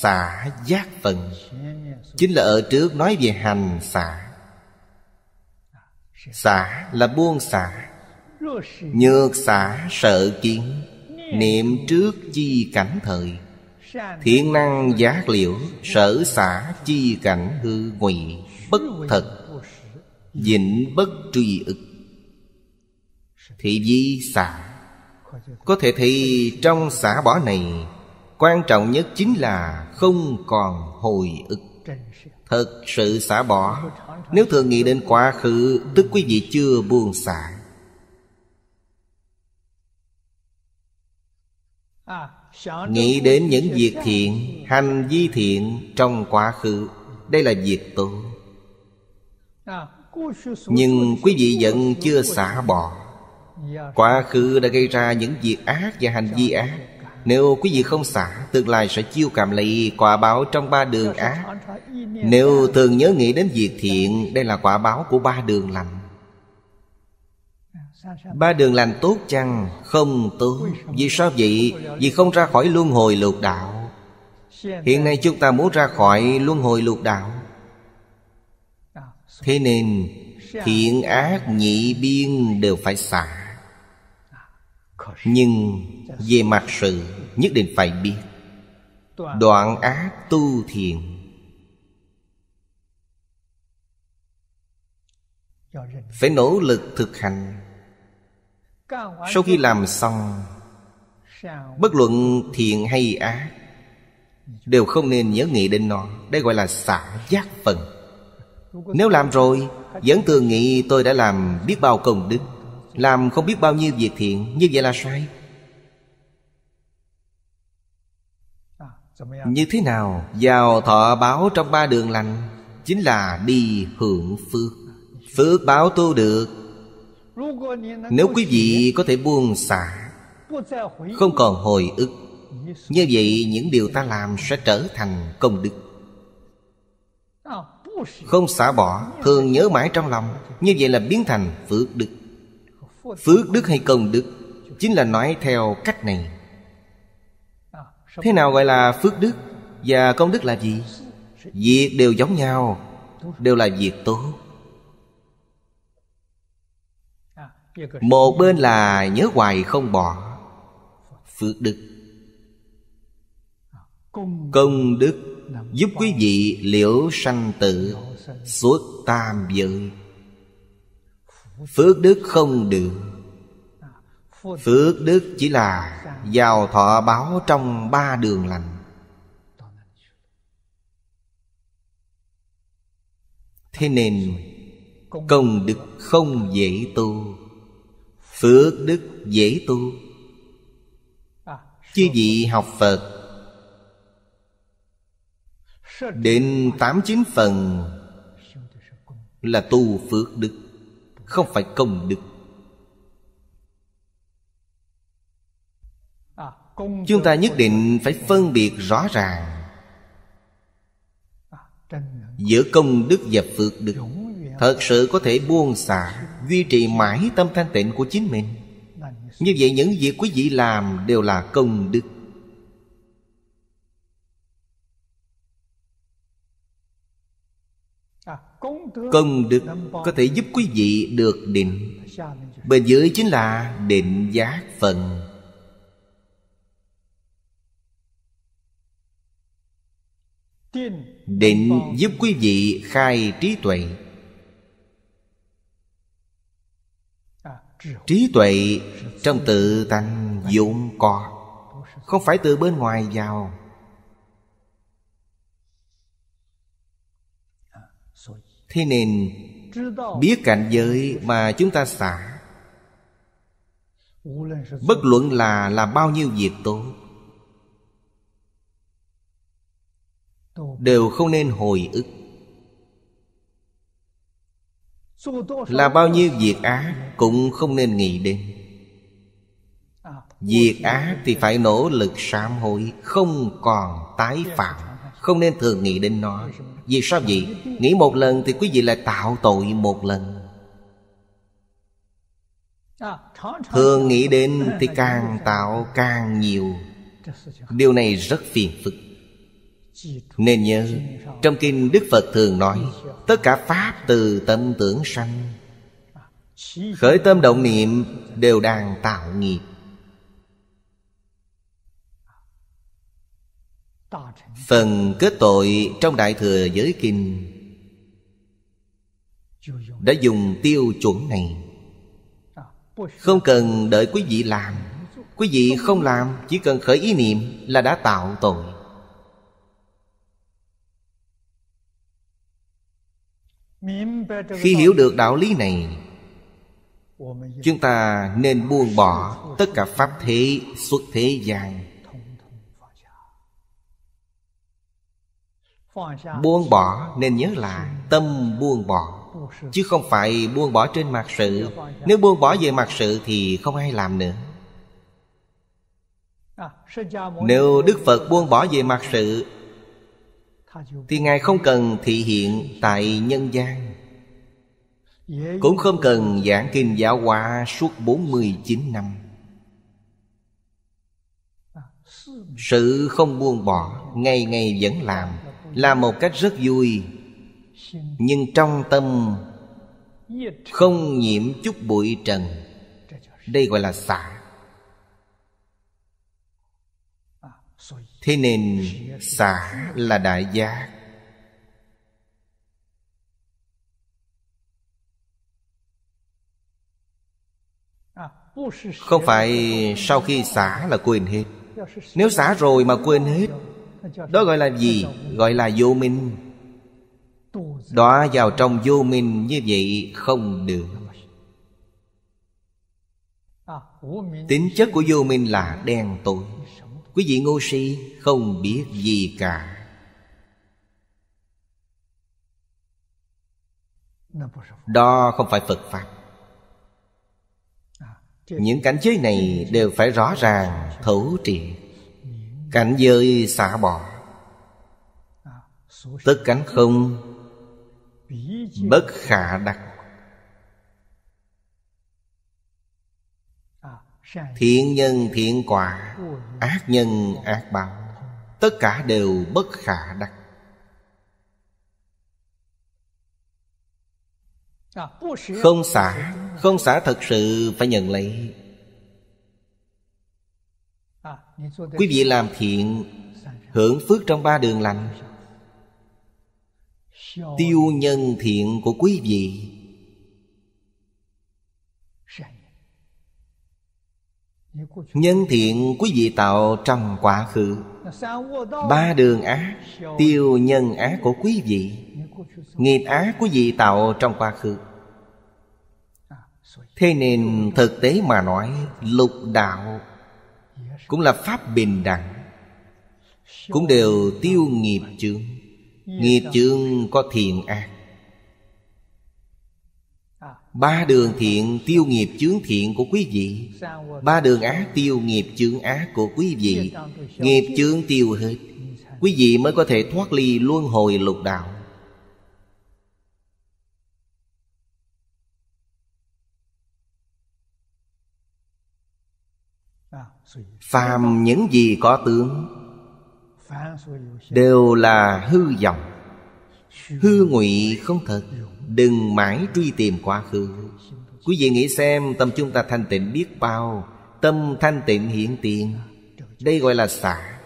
xả giác phần chính là ở trước nói về hành xả xả là buông xả nhược xả sợ kiến niệm trước chi cảnh thời thiện năng giác liễu sở xả chi cảnh hư ngụy bất thật dịnh bất truy ức thì di xả có thể thì trong xả bỏ này quan trọng nhất chính là không còn hồi ức thật sự xả bỏ nếu thường nghĩ đến quá khứ tức quý vị chưa buông xả nghĩ đến những việc thiện hành vi thiện trong quá khứ đây là việc tốt nhưng quý vị vẫn chưa xả bỏ quá khứ đã gây ra những việc ác và hành vi ác nếu quý vị không xả Tương lai sẽ chiêu cảm lấy quả báo trong ba đường ác Nếu thường nhớ nghĩ đến việc thiện Đây là quả báo của ba đường lành Ba đường lành tốt chăng? Không tốt Vì sao vậy? Vì không ra khỏi luân hồi lục đạo Hiện nay chúng ta muốn ra khỏi luân hồi lục đạo Thế nên thiện ác nhị biên đều phải xả nhưng về mặt sự nhất định phải biết đoạn ác tu thiện phải nỗ lực thực hành sau khi làm xong bất luận thiện hay ác đều không nên nhớ nghĩ đến nó đây gọi là xả giác phần nếu làm rồi vẫn thường nghĩ tôi đã làm biết bao công đức làm không biết bao nhiêu việc thiện Như vậy là sai Như thế nào vào thọ báo trong ba đường lành Chính là đi hưởng phước Phước báo tu được Nếu quý vị có thể buông xả Không còn hồi ức Như vậy những điều ta làm sẽ trở thành công đức Không xả bỏ Thường nhớ mãi trong lòng Như vậy là biến thành phước đức phước đức hay công đức chính là nói theo cách này thế nào gọi là phước đức và công đức là gì việc đều giống nhau đều là việc tốt một bên là nhớ hoài không bỏ phước đức công đức giúp quý vị liễu sanh tử suốt tam giới Phước đức không được Phước đức chỉ là vào thọ báo trong ba đường lành Thế nên Công đức không dễ tu Phước đức dễ tu Chứ vị học Phật Đến tám chín phần Là tu phước đức không phải công đức chúng ta nhất định phải phân biệt rõ ràng giữa công đức và phước đức thật sự có thể buông xả duy trì mãi tâm thanh tịnh của chính mình như vậy những việc quý vị làm đều là công đức công đức có thể giúp quý vị được định bên dưới chính là định giác phần định giúp quý vị khai trí tuệ trí tuệ trong tự tánh dụng có không phải từ bên ngoài vào thế nên biết cảnh giới mà chúng ta xả bất luận là làm bao nhiêu việc tốt đều không nên hồi ức là bao nhiêu việc á cũng không nên nghĩ đến việc á thì phải nỗ lực sám hối không còn tái phạm không nên thường nghĩ đến nó vì sao vậy nghĩ một lần thì quý vị lại tạo tội một lần thường nghĩ đến thì càng tạo càng nhiều điều này rất phiền phức nên nhớ Trong kinh Đức Phật thường nói Tất cả Pháp từ tâm tưởng sanh Khởi tâm động niệm đều đang tạo nghiệp Phần kết tội trong Đại Thừa Giới Kinh Đã dùng tiêu chuẩn này Không cần đợi quý vị làm Quý vị không làm chỉ cần khởi ý niệm là đã tạo tội Khi hiểu được đạo lý này Chúng ta nên buông bỏ tất cả pháp thế xuất thế gian buông bỏ nên nhớ là tâm buông bỏ chứ không phải buông bỏ trên mặt sự nếu buông bỏ về mặt sự thì không ai làm nữa à, nếu đức phật buông bỏ về mặt sự thì ngài không cần thị hiện tại nhân gian cũng không cần giảng kinh giáo hóa suốt 49 năm à, Sự không buông bỏ Ngày ngày vẫn làm là một cách rất vui nhưng trong tâm không nhiễm chút bụi trần đây gọi là xả thế nên xả là đại giác không phải sau khi xả là quên hết nếu xả rồi mà quên hết đó gọi là gì? Gọi là vô minh Đọa vào trong vô minh như vậy không được Tính chất của vô minh là đen tối Quý vị ngu si không biết gì cả Đó không phải Phật Pháp Những cảnh giới này đều phải rõ ràng thấu triệt cảnh giới xả bỏ tất cánh không bất khả đặc thiện nhân thiện quả ác nhân ác báo tất cả đều bất khả đặc không xả không xả thật sự phải nhận lấy quý vị làm thiện hưởng phước trong ba đường lành tiêu nhân thiện của quý vị nhân thiện quý vị tạo trong quá khứ ba đường ác tiêu nhân ác của quý vị nghiệp ác quý vị tạo trong quá khứ thế nên thực tế mà nói lục đạo cũng là pháp bình đẳng cũng đều tiêu nghiệp chướng nghiệp chướng có thiện ác ba đường thiện tiêu nghiệp chướng thiện của quý vị ba đường ác tiêu nghiệp chướng ác của quý vị nghiệp chướng tiêu hết quý vị mới có thể thoát ly luân hồi lục đạo phàm những gì có tướng đều là hư vọng hư ngụy không thật đừng mãi truy tìm quá khứ quý vị nghĩ xem tâm chúng ta thanh tịnh biết bao tâm thanh tịnh hiện tiền đây gọi là xả